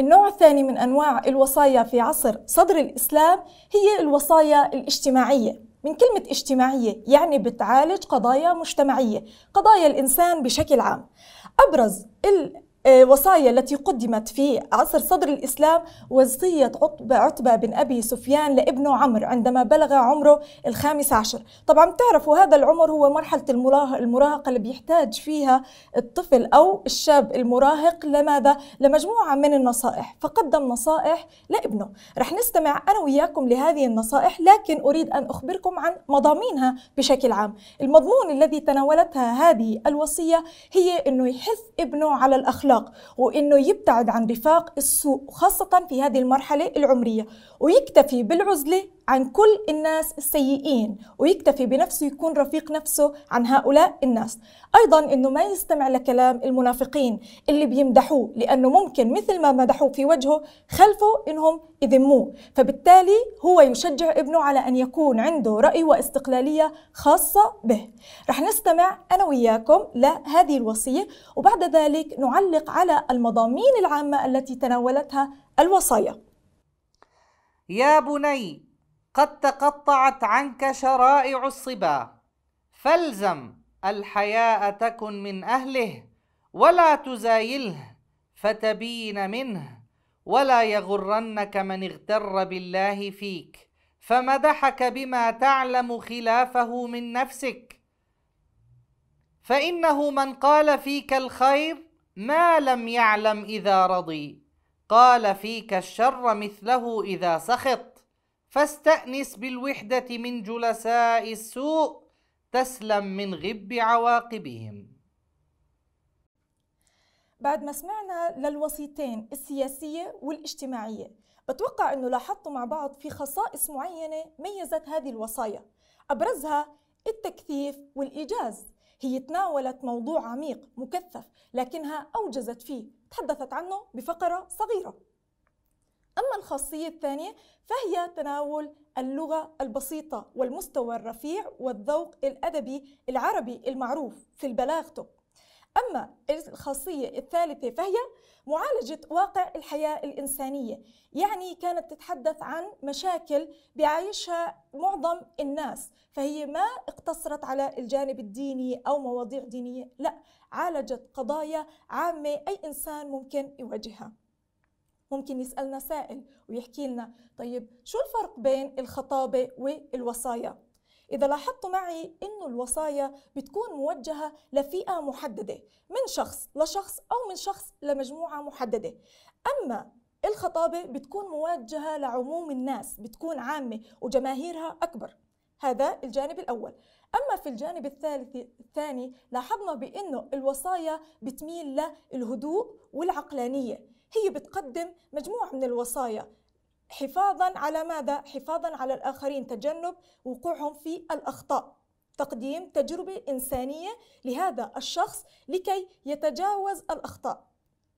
النوع الثاني من أنواع الوصايا في عصر صدر الإسلام هي الوصايا الاجتماعية من كلمة اجتماعية يعني بتعالج قضايا مجتمعية قضايا الإنسان بشكل عام أبرز آه، وصايا التي قدمت في عصر صدر الإسلام وصية عتبة, عتبة بن أبي سفيان لابنه عمر عندما بلغ عمره الخامس عشر طبعا تعرفوا هذا العمر هو مرحلة المراهقة اللي بيحتاج فيها الطفل أو الشاب المراهق لماذا؟ لمجموعة من النصائح فقدم نصائح لابنه رح نستمع أنا وياكم لهذه النصائح لكن أريد أن أخبركم عن مضامينها بشكل عام المضمون الذي تناولتها هذه الوصية هي أنه يحث ابنه على الأخلاق الإغلاق وإنه يبتعد عن رفاق السوء خاصة في هذه المرحلة العمرية ويكتفي بالعزلة عن كل الناس السيئين ويكتفي بنفسه يكون رفيق نفسه عن هؤلاء الناس أيضا أنه ما يستمع لكلام المنافقين اللي بيمدحوه لأنه ممكن مثل ما مدحوه في وجهه خلفه أنهم يذموه فبالتالي هو يشجع ابنه على أن يكون عنده رأي واستقلالية خاصة به رح نستمع أنا وياكم لهذه الوصية وبعد ذلك نعلق على المضامين العامة التي تناولتها الوصايا يا بني قد تقطعت عنك شرائع الصبا فالزم الحياء تكن من أهله ولا تزايله فتبين منه ولا يغرنك من اغتر بالله فيك فمدحك بما تعلم خلافه من نفسك فإنه من قال فيك الخير ما لم يعلم إذا رضي قال فيك الشر مثله إذا سخط فاستأنس بالوحدة من جلساء السوء تسلم من غب عواقبهم بعد ما سمعنا للوسيطين السياسية والاجتماعية بتوقع أنه لاحظتوا مع بعض في خصائص معينة ميزت هذه الوصايا أبرزها التكثيف والإيجاز هي تناولت موضوع عميق مكثف لكنها أوجزت فيه تحدثت عنه بفقرة صغيرة أما الخاصية الثانية فهي تناول اللغة البسيطة والمستوى الرفيع والذوق الأدبي العربي المعروف في بلاغته أما الخاصية الثالثة فهي معالجة واقع الحياة الإنسانية يعني كانت تتحدث عن مشاكل بعيشها معظم الناس فهي ما اقتصرت على الجانب الديني أو مواضيع دينية لا عالجت قضايا عامة أي إنسان ممكن يواجهها ممكن يسالنا سائل ويحكي لنا طيب شو الفرق بين الخطابه والوصايا إذا لاحظتوا معي إنه الوصايا بتكون موجهة لفئة محددة من شخص لشخص أو من شخص لمجموعة محددة أما الخطابة بتكون موجهة لعموم الناس بتكون عامة وجماهيرها أكبر هذا الجانب الأول أما في الجانب الثالث الثاني لاحظنا بأنه الوصايا بتميل للهدوء والعقلانية هي بتقدم مجموعة من الوصايا حفاظا على ماذا؟ حفاظا على الآخرين تجنب وقوعهم في الأخطاء تقديم تجربة إنسانية لهذا الشخص لكي يتجاوز الأخطاء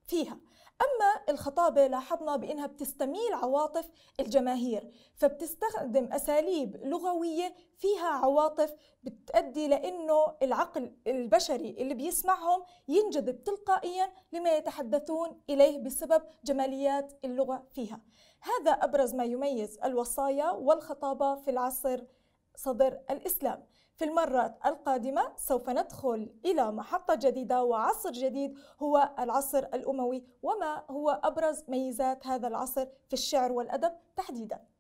فيها أما الخطابة لاحظنا بأنها بتستميل عواطف الجماهير فبتستخدم أساليب لغوية فيها عواطف بتؤدي لأنه العقل البشري اللي بيسمعهم ينجذب تلقائيا لما يتحدثون إليه بسبب جماليات اللغة فيها هذا أبرز ما يميز الوصايا والخطابة في العصر صدر الإسلام في المرات القادمة سوف ندخل إلى محطة جديدة وعصر جديد هو العصر الأموي وما هو أبرز ميزات هذا العصر في الشعر والأدب تحديداً